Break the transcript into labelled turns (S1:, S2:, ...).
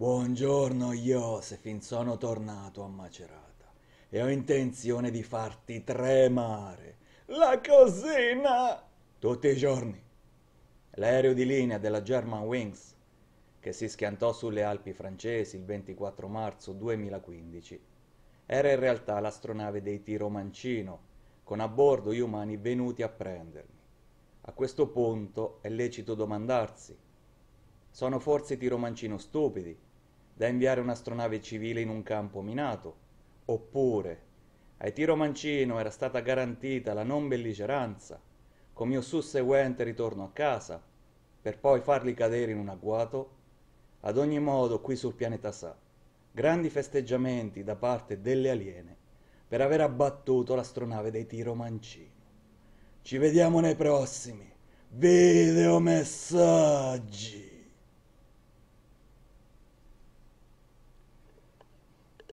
S1: Buongiorno Josephine, sono tornato a Macerata e ho intenzione di farti tremare. La cosina! Tutti i giorni. L'aereo di linea della German Wings, che si schiantò sulle Alpi francesi il 24 marzo 2015, era in realtà l'astronave dei Tiro Mancino, con a bordo gli umani venuti a prendermi. A questo punto è lecito domandarsi, sono forse i Tiro Mancino stupidi da inviare un'astronave civile in un campo minato, oppure ai tiro mancino era stata garantita la non belligeranza, con mio susseguente ritorno a casa, per poi farli cadere in un agguato, ad ogni modo qui sul pianeta Sa, grandi festeggiamenti da parte delle aliene per aver abbattuto l'astronave dei tiro mancino. Ci vediamo nei prossimi videomessaggi!